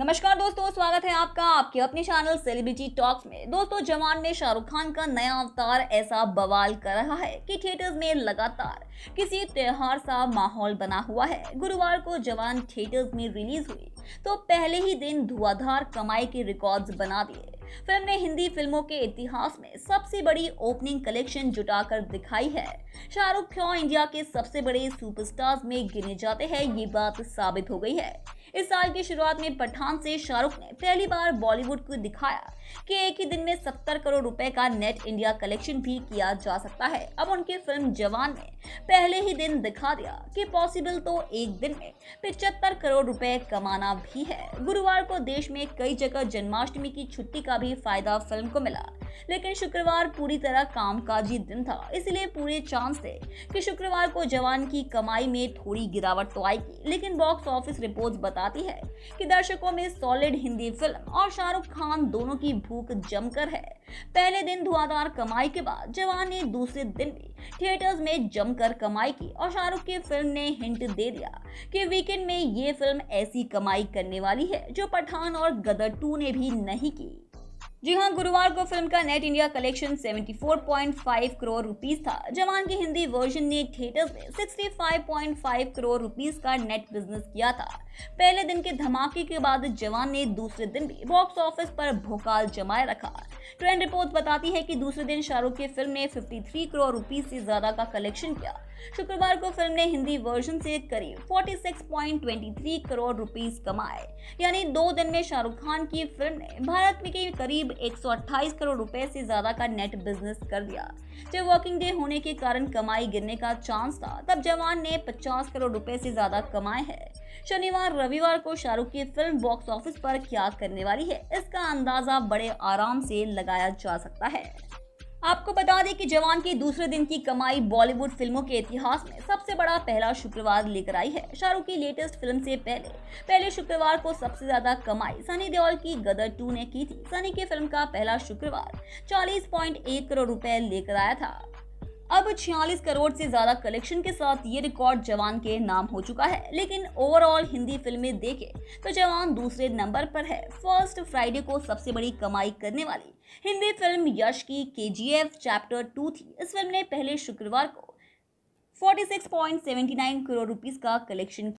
नमस्कार दोस्तों स्वागत है आपका आपके अपने चैनल सेलिब्रिटी टॉक्स में दोस्तों जवान में शाहरुख खान का नया अवतार ऐसा बवाल कर रहा है कि थिएटर्स में लगातार किसी त्यौहार सा माहौल बना हुआ है गुरुवार को जवान थिएटर्स में रिलीज हुई तो पहले ही दिन धुआधार कमाई के रिकॉर्ड्स बना दिए फिल्म ने हिंदी फिल्मों के इतिहास में सबसे बड़ी ओपनिंग कलेक्शन जुटाकर दिखाई है शाहरुख क्यों इंडिया के सबसे बड़े सुपरस्टार्स में गिने जाते हैं ये बात साबित हो गई है इस साल की शुरुआत में पठान से शाहरुख ने पहली बार बॉलीवुड को दिखाया कि एक ही दिन में सत्तर करोड़ रुपए का नेट इंडिया कलेक्शन भी किया जा सकता है अब उनकी फिल्म जवान ने पहले ही दिन दिखा दिया कि पॉसिबल तो एक दिन में पिचहत्तर करोड़ रुपए कमाना भी है गुरुवार को देश में कई जगह जन्माष्टमी की छुट्टी का भी फायदा फिल्म को मिला लेकिन शुक्रवार पूरी तरह कामकाजी दिन था इसलिए पूरे चांस थे कि शुक्रवार को जवान की कमाई में थोड़ी गिरावट तो आएगी लेकिन बॉक्स ऑफिस रिपोर्ट बताती है कि दर्शकों में सॉलिड हिंदी फिल्म और शाहरुख खान दोनों की भूख जमकर है पहले दिन धुआंधार कमाई के बाद जवान ने दूसरे दिन भी थिएटर्स में जमकर कमाई की और शाहरुख की फिल्म ने हिंट दे दिया कि वीकेंड में ये फिल्म ऐसी कमाई करने वाली है जो पठान और गदर टू ने भी नहीं की जी हाँ गुरुवार को फिल्म का net India collection 74.5 crore rupees था जवान के हिंदी वर्जन ने थिएटर में 65.5 करोड़ रुपीस का नेट बिजनेस किया था पहले दिन के धमाके के बाद जवान ने दूसरे दिन भी बॉक्स ऑफिस पर भोकाल जमाए रखा ट्रेंड रिपोर्ट बताती है कि दूसरे दिन शाहरुख की फिल्म ने 53 करोड़ रुपीस से ज्यादा का कलेक्शन किया शुक्रवार को फिल्म ने हिंदी वर्जन से करीब 46.23 करोड़ रुपीस कमाए यानी दो दिन में शाहरुख खान की फिल्म ने भारत में करीब करीब 128 करोड़ रुपए से ज्यादा का नेट बिजनेस कर दिया जब वर्किंग डे होने के कारण कमाई गिरने का चांस था तब जवान ने 50 करोड़ रुपए से ज्यादा कमाए हैं शनिवार रविवार को शाहरुख की फिल्म बॉक्स ऑफिस पर क्या करने वाली है इसका अंदाजा बड़े आराम से लगाया जा सकता है आपको बता दें कि जवान के दूसरे दिन की कमाई बॉलीवुड फिल्मों के इतिहास में सबसे बड़ा पहला शुक्रवार लेकर आई है शाहरुख की लेटेस्ट फिल्म से पहले पहले शुक्रवार को सबसे ज्यादा कमाई सनी देओल की गदर टू ने की थी सनी की फिल्म का पहला शुक्रवार 40.1 करोड़ रुपए लेकर आया था अब 46 करोड़ से ज्यादा कलेक्शन के साथ ये रिकॉर्ड जवान के नाम हो चुका है लेकिन ओवरऑल हिंदी फिल्में देखें तो जवान दूसरे नंबर पर है फर्स्ट फ्राइडे को सबसे बड़ी कमाई करने वाली हिंदी फिल्म यश की के चैप्टर टू थी इस फिल्म ने पहले शुक्रवार को 46.79 करोड़ रुपीस का कलेक्शन